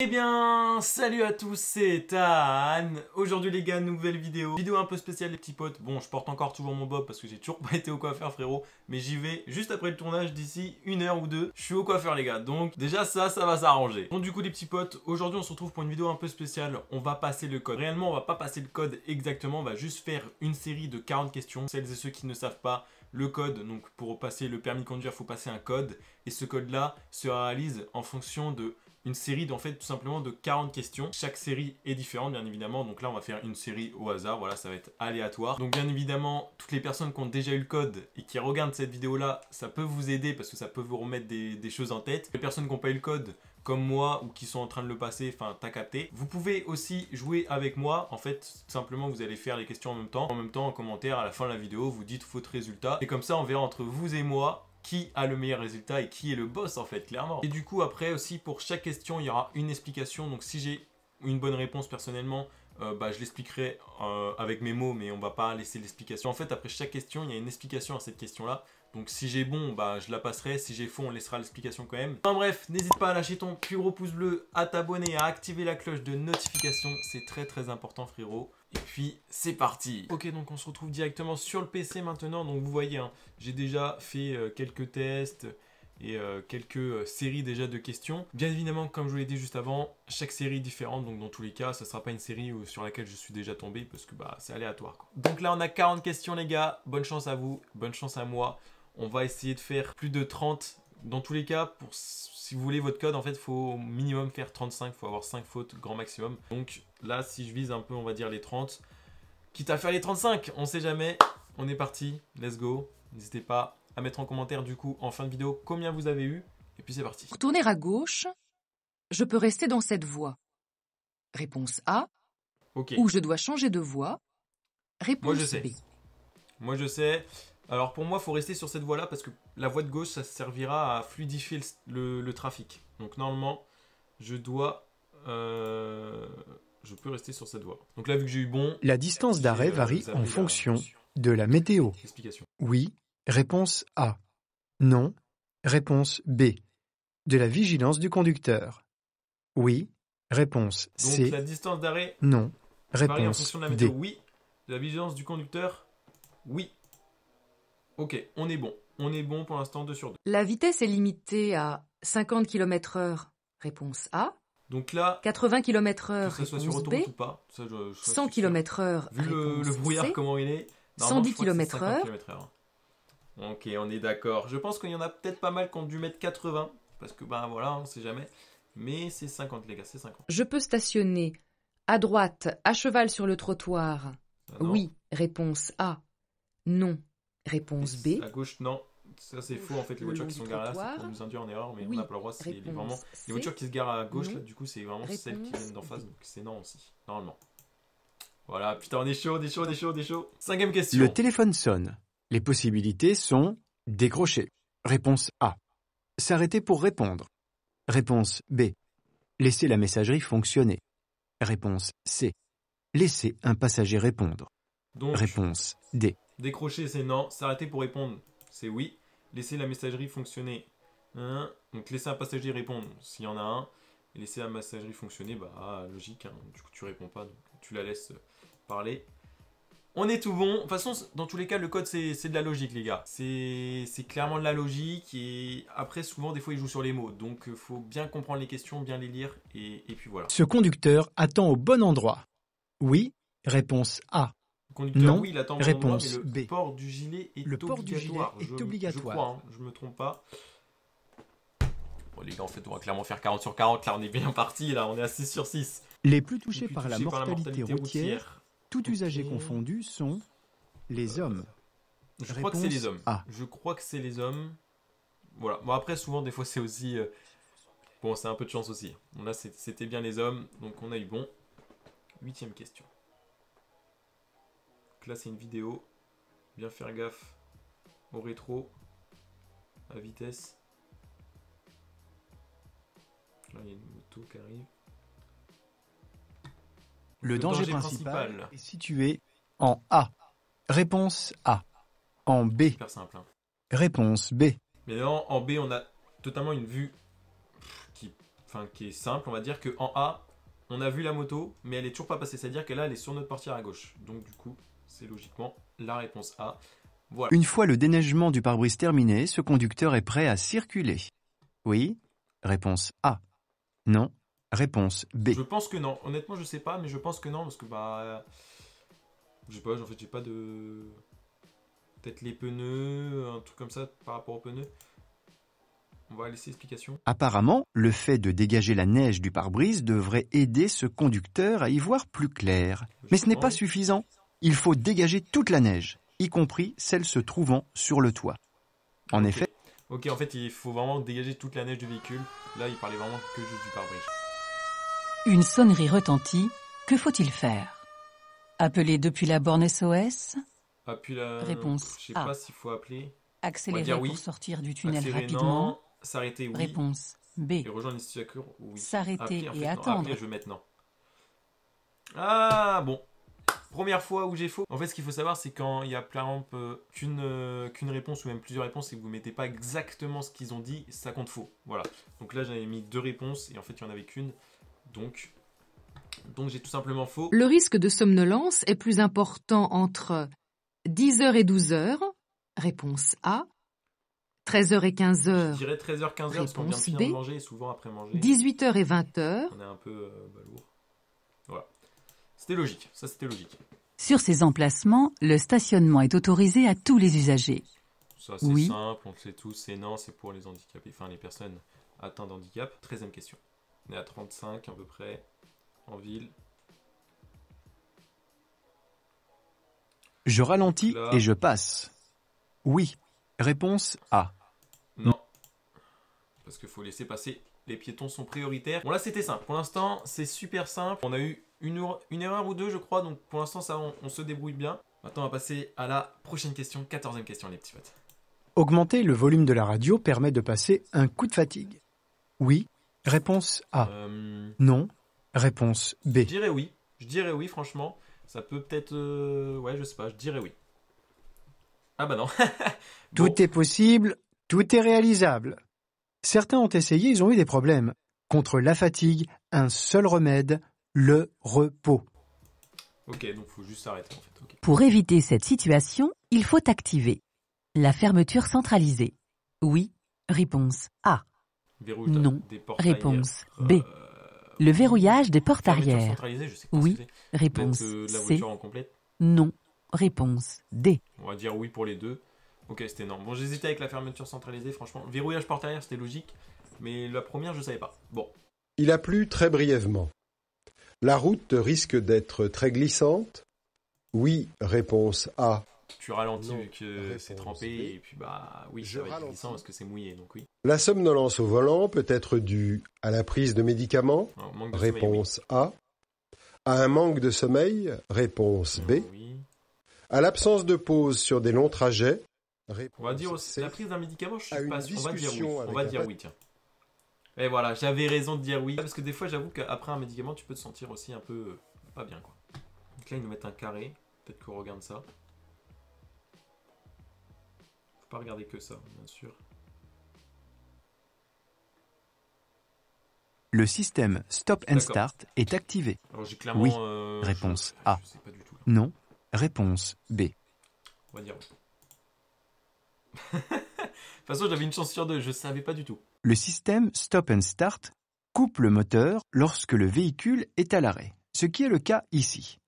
Eh bien, salut à tous, c'est Tan Aujourd'hui les gars, nouvelle vidéo, vidéo un peu spéciale les petits potes. Bon, je porte encore toujours mon bob parce que j'ai toujours pas été au coiffeur frérot, mais j'y vais juste après le tournage d'ici une heure ou deux. Je suis au coiffeur les gars, donc déjà ça, ça va s'arranger. Bon du coup les petits potes, aujourd'hui on se retrouve pour une vidéo un peu spéciale, on va passer le code. Réellement on va pas passer le code exactement, on va juste faire une série de 40 questions. Celles et ceux qui ne savent pas, le code. Donc pour passer le permis de conduire, il faut passer un code. Et ce code-là se réalise en fonction de une série d'en fait tout simplement de 40 questions. Chaque série est différente bien évidemment, donc là on va faire une série au hasard, voilà ça va être aléatoire. Donc bien évidemment, toutes les personnes qui ont déjà eu le code et qui regardent cette vidéo là, ça peut vous aider parce que ça peut vous remettre des, choses en tête. Les personnes qui n'ont pas eu le code, comme moi ou qui sont en train de le passer, enfin t'as capté. Vous pouvez aussi jouer avec moi, en fait tout simplement vous allez faire les questions en même temps. En même temps en commentaire à la fin de la vidéo vous dites votre résultat et comme ça on verra entre vous et moi qui a le meilleur résultat et qui est le boss en fait, clairement. Et du coup, après aussi, pour chaque question, il y aura une explication. Donc si j'ai une bonne réponse personnellement, euh, bah, je l'expliquerai euh, avec mes mots, mais on va pas laisser l'explication. En fait, après chaque question, il y a une explication à cette question-là. Donc si j'ai bon, bah, je la passerai. Si j'ai faux, on laissera l'explication quand même. Enfin bref, n'hésite pas à lâcher ton plus gros pouce bleu, à t'abonner, à activer la cloche de notification. C'est très très important frérot. Et puis c'est parti Ok donc on se retrouve directement sur le PC maintenant. Donc vous voyez, hein, j'ai déjà fait euh, quelques tests et euh, quelques euh, séries déjà de questions. Bien évidemment, comme je vous l'ai dit juste avant, chaque série est différente, donc dans tous les cas, ça sera pas une série sur laquelle je suis déjà tombé parce que bah c'est aléatoire. Donc là, on a 40 questions les gars. Bonne chance à vous, bonne chance à moi. On va essayer de faire plus de 30. Dans tous les cas, pour si vous voulez votre code, en fait, faut au minimum faire 35, faut avoir 5 fautes grand maximum. Donc là, si je vise un peu, on va dire les 30, quitte à faire les 35, on sait jamais. On est parti, let's go. N'hésitez pas à mettre en commentaire du coup en fin de vidéo combien vous avez eu, et puis c'est parti. Pour tourner à gauche, je peux rester dans cette voie. Réponse A. Ok. Ou je dois changer de voie. Réponse je B. Moi je sais. Alors pour moi, il faut rester sur cette voie-là parce que la voie de gauche, ça servira à fluidifier le, trafic. Donc normalement, je dois... Euh, je peux rester sur cette voie. Donc là, vu que j'ai eu bon... La distance d'arrêt euh, varie en fonction de la météo. Oui Réponse A. Non. Réponse B. De la vigilance du conducteur. Oui. Réponse Donc C. la distance d'arrêt Non. Réponse D. Oui. De la vigilance du conducteur Oui. Ok, on est bon. On est bon pour l'instant 2 sur 2. La vitesse est limitée à 50 km/h. Réponse A. Donc là, 80 km/h. que ce soit sur Réponse B. ou pas, ça, je- je- 100 km/h. Vu le, le brouillard comment il est, 110 km km/h. Ok, on est d'accord. Je pense qu'il y en a peut-être pas mal qui ont dû mettre 80, parce que ben voilà, on sait jamais. Mais c'est 50 les gars, c'est 50. Je peux stationner. À droite, à cheval sur le trottoir. Ah oui, réponse A. Non, réponse B. À gauche, non. Ça c'est faux en fait, les voitures qui sont garées là, c'est pour nous induire en erreur, mais on n'a pas le droit, c'est vraiment... Les voitures qui se garent à gauche, là, du coup, c'est vraiment celles qui viennent d'en face, donc c'est non aussi, normalement. Voilà, putain, on est chaud, on est chaud, on est chaud, on est chaud. Cinquième question. Le téléphone sonne. Les possibilités sont décrocher. Réponse A. S'arrêter pour répondre. Réponse B. Laisser la messagerie fonctionner. Réponse C. Laisser un passager répondre. Réponse D. Décrocher, c'est non. S'arrêter pour répondre, c'est oui. Laisser la messagerie fonctionner. Hein? Donc, laisser un passager répondre, s'il y en a un. laisser la messagerie fonctionner, bah, logique. Hein. Du coup, tu réponds pas. Donc tu la laisses euh, parler. On est tout bon. De toute façon, dans tous les cas, le code, c'est de la logique, les gars. C'est clairement de la logique. Et après, souvent, des fois, il joue sur les mots. Donc, il euh, faut bien comprendre les questions, bien les lire. Et, puis voilà. Ce conducteur attend au bon endroit. Oui, réponse A. Conducteur, non, oui, il attend au bon réponse endroit, le B. port du gilet est le obligatoire. Port du gilet est obligatoire. Je crois, hein, me trompe pas. Bon, les gars, en fait, on va clairement faire 40 sur 40. Là, on est bien parti. Là, on est à 6 sur 6. Les plus touchés, par, la mortalité routière tout usagers confondus, sont les euh, hommes. Je crois que c'est les hommes. Je crois que c'est les hommes. Voilà. Bon, après, souvent, des fois, c'est aussi. Euh, bon, c'est un peu de chance aussi. Là, c'était bien les hommes, donc on a eu bon. Huitième question. Donc là, c'est une vidéo. Bien faire gaffe au rétro, à vitesse. Là, il y a une moto qui arrive. Le, danger, principal, est situé en A. Réponse A. En B. simple. Hein. Réponse B. Mais non, en B, on a totalement une vue qui, enfin, qui est simple. On va dire qu'en A, on a vu la moto, mais elle est toujours pas passée. C'est-à-dire qu'elle est sur notre portière à gauche. Donc, du coup, c'est logiquement la réponse A. Voilà. Une fois le déneigement du pare-brise terminé, ce conducteur est prêt à circuler. Oui Réponse A. Non Réponse B. Je pense que non. Honnêtement, je sais pas, mais je pense que non parce que bah, euh, je sais pas. En fait, j'ai pas de peut-être les pneus, un truc comme ça par rapport aux pneus. On va laisser l'explication. Apparemment, le fait de dégager la neige du pare-brise devrait aider ce conducteur à y voir plus clair. Mais ce n'est pas suffisant. Il faut dégager toute la neige, y compris celle se trouvant sur le toit. En effet. Ok, en fait, il faut vraiment dégager toute la neige du véhicule. Là, il parlait vraiment que juste du pare-brise. Une sonnerie retentit. Que faut-il faire Appeler depuis la borne SOS Appuie Réponse Je sais pas s'il faut appeler. Accélérer pour sortir du tunnel rapidement. S'arrêter, oui. Réponse B. Et rejoindre oui. S'arrêter et attendre. Appeler, je Ah, bon. Première fois où j'ai faux. En fait, ce qu'il faut savoir, c'est quand il y a plein euh, qu'une euh, qu'une réponse ou même plusieurs réponses et que vous mettez pas exactement ce qu'ils ont dit, ça compte faux. Voilà. Donc là, j'avais mis deux réponses et en fait, il y en avait qu'une. Donc, donc j'ai tout simplement faux. Le risque de somnolence est plus important entre 10h et 12h, réponse A. 13h et 15h. Je dirais 13h, 15h, parce qu'on manger souvent après manger. 18h et 20h. On est un peu euh, lourd. Voilà. C'était logique. Ça, c'était logique. Sur ces emplacements, le stationnement est autorisé à tous les usagers. Ça, c'est oui. simple, on le sait tous. C'est non, c'est pour les handicapés, enfin les personnes atteintes d'handicap. Treizième question. On est à 35 à peu près en ville. Je ralentis et je passe. Oui. Réponse A. Non. Parce qu'il faut laisser passer. Les piétons sont prioritaires. Bon là c'était simple. Pour l'instant c'est super simple. On a eu une, erreur ou deux je crois. Donc pour l'instant ça on, se débrouille bien. Maintenant on va passer à la prochaine question. Quatorzième question les petits potes. Augmenter le volume de la radio permet de passer un coup de fatigue. Oui. Réponse A. Euh, non. Réponse B. Je dirais oui. Je dirais oui, franchement. Ça peut peut-être. Euh, ouais, je sais pas. Je dirais oui. Ah bah non. Tout est possible. Tout est réalisable. Certains ont essayé, ils ont eu des problèmes. Contre la fatigue, un seul remède, le repos. Ok, donc faut juste s'arrêter en fait. Pour éviter cette situation, il faut activer la fermeture centralisée. Oui, réponse A non. Réponse euh, B. le verrouillage des portes arrière. Oui. Réponse euh, C. Non. Réponse D. On va dire oui pour les deux. Ok, c'était énorme. Bon, j'hésitais avec la fermeture centralisée, franchement. verrouillage portes arrière, c'était logique. Mais la première, je savais pas. Bon. Il a plu très brièvement. La route risque d'être très glissante. Oui, réponse A tu ralentis vu que c'est trempé et puis bah oui, je ça va être parce que c'est mouillé donc oui. La somnolence au volant peut être due à la prise de médicaments Réponse A. À un manque de sommeil Réponse B. À l'absence de pause sur des longs trajets On va dire la prise d'un médicament, je suis pas sûr. On va dire oui. On va dire oui, tiens. Et voilà, j'avais raison de dire oui. Parce que des fois, j'avoue qu'après un médicament, tu peux te sentir aussi un peu euh, pas bien. quoi. Donc là, ils nous mettent un carré. Peut-être qu'on regarde ça pas regarder que ça, bien sûr. Le système Stop and Start est activé. oui. Réponse A. non. Réponse B. On va dire. de toute façon, j'avais une chance sur deux, je savais pas du tout. Le système Stop and Start coupe le moteur lorsque le véhicule est à l'arrêt, ce qui est le cas ici.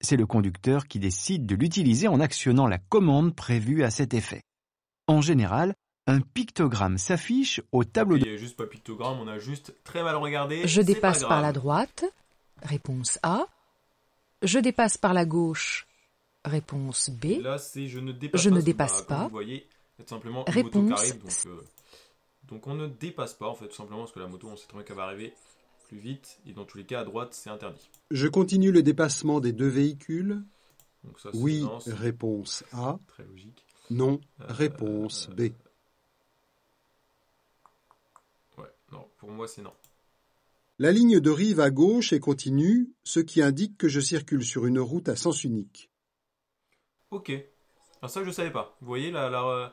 C'est le conducteur qui décide de l'utiliser en actionnant la commande prévue à cet effet. En général, un pictogramme s'affiche au tableau de... Il n'y a juste pas pictogramme, on a juste très mal regardé. Je dépasse par la droite. Réponse A. Je dépasse par la gauche. Réponse B. là, c'est je ne dépasse je pas. Ne dépasse pas. vous voyez, simplement Réponse moto qui arrive, euh, donc, on ne dépasse pas, en fait, tout simplement parce que la moto, on sait très bien qu'elle va arriver plus vite. Et dans tous les cas, à droite, c'est interdit. Je continue le dépassement des deux véhicules. oui, réponse A. Très logique. Non. Euh, Réponse euh, B. Ouais, non, pour moi c'est non. La ligne de rive à gauche est continue, ce qui indique que je circule sur une route à sens unique. Ok. Alors ça je savais pas. Vous voyez la, euh,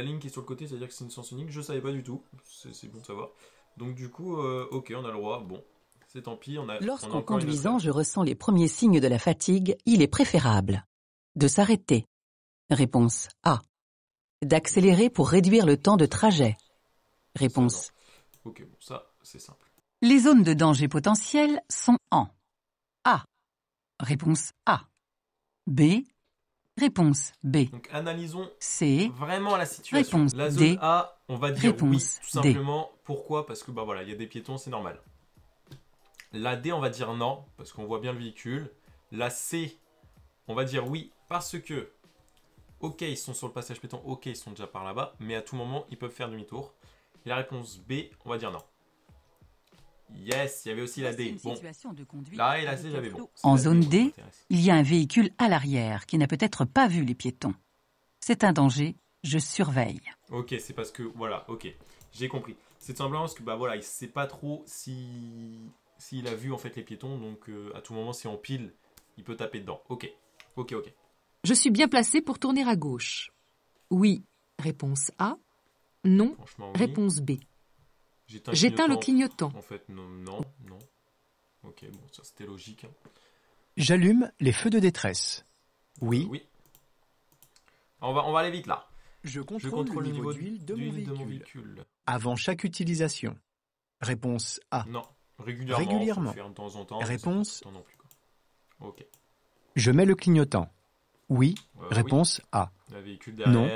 ligne qui est sur le côté, c'est-à-dire que c'est une sens unique, je savais pas du tout. C'est bon de savoir. Donc du coup, ok, on a le droit. Bon, c'est tant pis. On a. Lorsqu'en conduisant, je ressens les premiers signes de la fatigue, il est préférable de s'arrêter Réponse A. D'accélérer pour réduire le temps de trajet. Réponse. Ok, bon, ça, c'est simple. Les zones de danger potentiel sont en A. Réponse A. B. Réponse B. Donc analysons vraiment la situation. la zone A, on va dire oui, tout simplement. Pourquoi Parce que bah voilà, il y a des piétons, c'est normal. La D, on va dire non, parce qu'on voit bien le véhicule. La C, on va dire oui, parce que Ok, ils sont sur le passage piéton. ok, ils sont déjà par là-bas, mais à tout moment, ils peuvent faire demi-tour. La réponse B, on va dire non. Yes, il y avait aussi la D. Bon. Là, et la C, j'avais bon. En zone D, il y a un véhicule à l'arrière qui n'a peut-être pas vu les piétons. C'est un danger, je surveille. Ok, c'est parce que, voilà, ok, j'ai compris. C'est simplement parce que, bah voilà, il sait pas trop si s'il a vu en fait les piétons, donc euh, à tout moment, si on pile, il peut taper dedans. Ok, ok, ok. Je suis bien placé pour tourner à gauche. Oui, réponse A. Non, réponse B. J'éteins le clignotant. En fait, non, non, Ok, bon, ça c'était logique. Hein. J'allume les feux de détresse. Oui. Euh, oui. On va, on va aller vite là. Je contrôle, le niveau, d'huile de, mon véhicule. Avant chaque utilisation. Réponse A. Non, régulièrement. régulièrement. Réponse. Ok. Je mets le clignotant. Oui. réponse A. Non.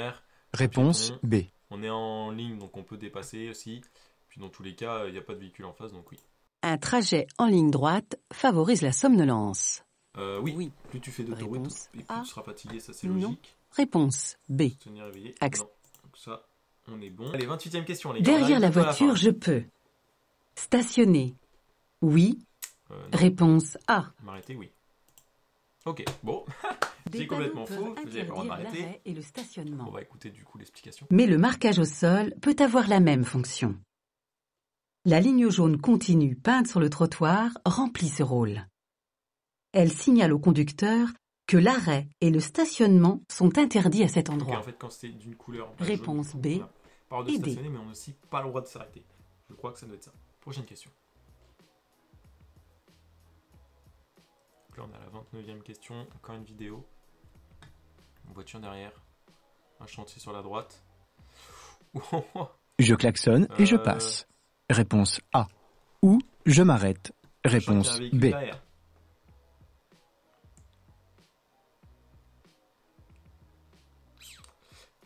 Réponse B. On est en ligne, donc on peut dépasser aussi. Puis dans tous les cas, il n'y a pas de véhicule en face, donc oui. Un trajet en ligne droite favorise la somnolence. Euh, oui. Plus tu fais d'autoroute, plus tu seras fatigué, ça c'est logique. Réponse B. Donc ça, on est bon. Allez, 28e question. Les gars. Derrière la voiture, je peux. Stationner. Oui. Euh, réponse A. M'arrêter, oui. Ok, bon, c'est complètement faux, vous allez pas m'arrêter. Et le stationnement. On va écouter du coup l'explication. Mais le marquage au sol peut avoir la même fonction. La ligne jaune continue peinte sur le trottoir remplit ce rôle. Elle signale au conducteur que l'arrêt et le stationnement sont interdits à cet endroit. en fait, quand c'est d'une couleur. Bah, Réponse B. On a le droit de stationner, mais on n'a aussi pas le droit de s'arrêter. Je crois que ça doit être ça. Prochaine question. on a la 29e question, encore une vidéo. Une voiture derrière, un chantier sur la droite. je klaxonne et je euh, passe. Réponse A. Ou je m'arrête. Réponse B.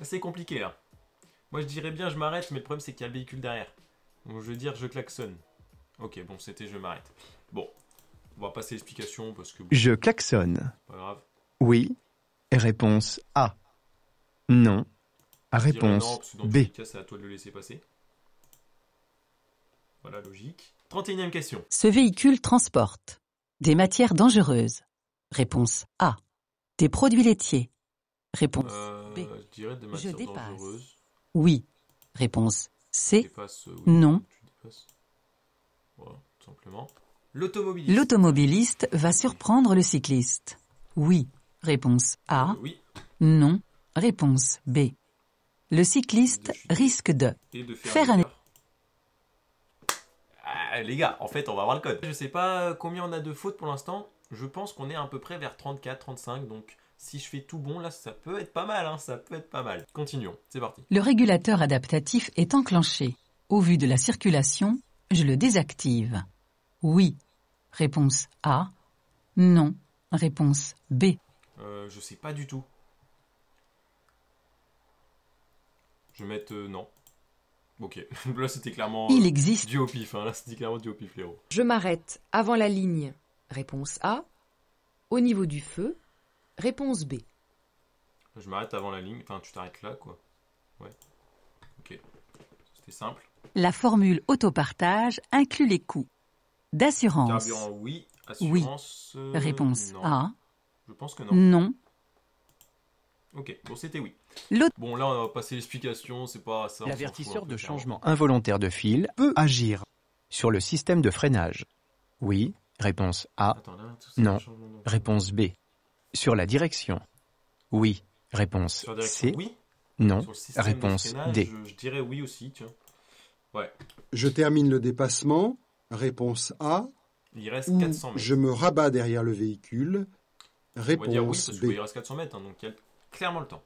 C'est compliqué Moi je dirais bien je m'arrête, mais le problème c'est qu'il y a le véhicule derrière. Donc je veux dire je klaxonne. Ok, bon c'était je m'arrête. Bon, on va passer l'explication parce que. Je klaxonne. Pas grave. Oui. Réponse A. Non. réponse B. Cas, c'est à toi de le laisser passer. Voilà, logique. 31e question. Ce véhicule transporte des matières dangereuses. Réponse A. Des produits laitiers. Réponse euh, B. Je dirais des matières dangereuses. Oui. Réponse C. Dépasses, oui. Non. Tu dépasses. Voilà, tout simplement. L'automobiliste. va surprendre le cycliste. Oui. Réponse A. Euh, oui. Non. Réponse B. Le cycliste risque de, faire, un... Ah, les gars, en fait, on va avoir le code. Je sais pas combien on a de fautes pour l'instant. Je pense qu'on est à peu près vers 34, 35. Donc, si je fais tout bon, là, ça peut être pas mal. Hein. ça peut être pas mal. Continuons. C'est parti. Le régulateur adaptatif est enclenché. Au vu de la circulation, je le désactive. Oui. Réponse A. Non. Réponse B. Euh, je sais pas du tout. Je vais mettre euh, non. Ok, là c'était clairement Il euh, existe. du au pif, hein. là c'était clairement du au pif Léo. Je m'arrête avant la ligne. Réponse A. Au niveau du feu. Réponse B. Je m'arrête avant la ligne, enfin tu t'arrêtes là quoi. Ouais. Ok, c'était simple. La formule autopartage inclut les coûts d'assurance oui. Assurance, oui. Euh, réponse A. Je pense que non. Non. Ok, bon, c'était oui. Bon, là, on va passer l'explication, c'est pas ça. L'avertisseur de changement involontaire de fil peut agir sur le système de freinage. Oui. Réponse A. non. Réponse B. Sur la direction. Oui. Réponse C. Oui. Non. Réponse D. Je, je dirais oui aussi, tiens. Ouais. Je termine le dépassement. Réponse A. Il reste 400 mètres. Je me rabats derrière le véhicule. Réponse On oui, B. Il reste 400 mètres, hein, donc il y a clairement le temps.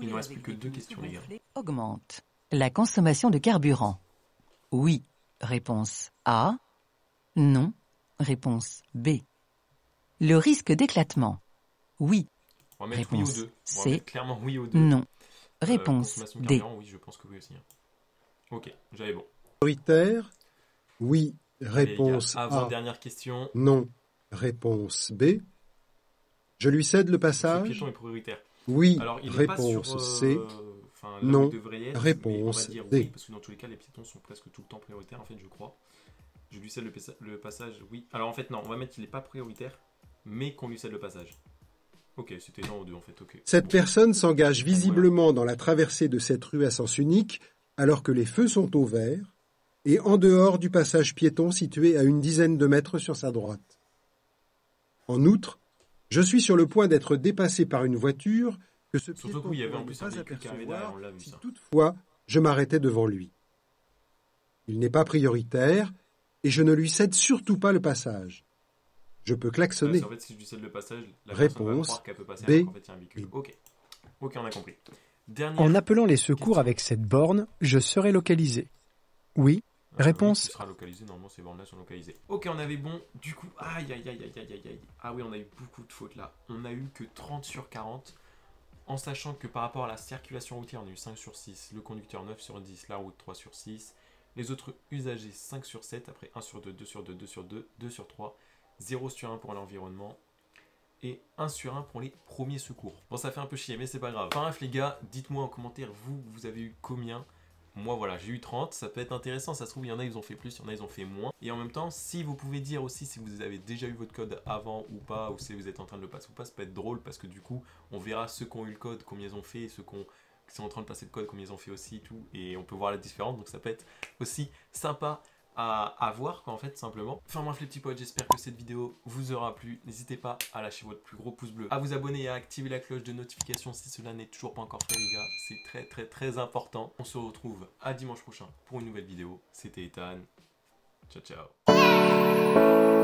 Il ne reste plus que deux questions, les gars. Augmente la consommation de carburant. Oui, réponse A. Non, réponse B. Le risque d'éclatement. Oui. réponse oui ou C. clairement oui ou deux. Non. Euh, réponse D. Oui, je pense que oui aussi. Hein. Ok, j'avais bon. Prioritaire. Oui, Réponse A. Dernière question. Non. Réponse B. Je lui cède le passage. Oui. réponse C. non. réponse D. parce que dans tous les cas, les piétons sont presque tout le temps prioritaires, en fait, je crois. Je lui cède le, passage. Oui. Alors, en fait, non. On va mettre qu'il n'est pas prioritaire, mais qu'on lui cède le passage. Ok, c'était non deux en fait. Cette personne s'engage visiblement dans la traversée de cette rue à sens unique alors que les feux sont au vert et en dehors du passage piéton situé à une dizaine de mètres sur sa droite. En outre, je suis sur le point d'être dépassé par une voiture que ce piéton Surtout pas apercevoir si toutefois je m'arrêtais devant lui. Il n'est pas prioritaire et je ne lui cède surtout pas le passage. Je peux klaxonner. Réponse B. ok, on a compris. En appelant les secours avec cette borne, je serai localisé. Oui, euh, Réponse. Sera localisé, normalement ces bornes-là sont localisées. Ok, on avait bon. Du coup, aïe, aïe, aïe, aïe, aïe, aïe. Ah oui, on a eu beaucoup de fautes là. On a eu que 30 sur 40. En sachant que par rapport à la circulation routière, on a eu 5 sur 6. Le conducteur 9 sur 10. La route 3 sur 6. Les autres usagers 5 sur 7. Après 1 sur 2, 2 sur 2, 2 sur 2, 2 sur 3. 0 sur 1 pour l'environnement et 1 sur 1 pour les premiers secours. Bon, ça fait un peu chier, mais c'est pas grave. Bref, les gars, dites-moi en commentaire, vous, vous avez eu combien moi voilà, j'ai eu 30, ça peut être intéressant, ça se trouve il y en a ils ont fait plus, il y en a ils ont fait moins. Et en même temps, si vous pouvez dire aussi si vous avez déjà eu votre code avant ou pas, ou si vous êtes en train de le passer ou pas, ça peut être drôle parce que du coup, on verra ceux qui ont eu le code, combien ils ont fait, ceux qui sont en train de passer le code, combien ils ont fait aussi et tout, et on peut voir la différence, donc ça peut être aussi sympa à, voir quoi en fait simplement. Enfin moi, les petits potes, j'espère que cette vidéo vous aura plu. N'hésitez pas à lâcher votre plus gros pouce bleu, à vous abonner et à activer la cloche de notification si cela n'est toujours pas encore fait les gars. C'est très très très important. On se retrouve à dimanche prochain pour une nouvelle vidéo. C'était Ethan. Ciao ciao.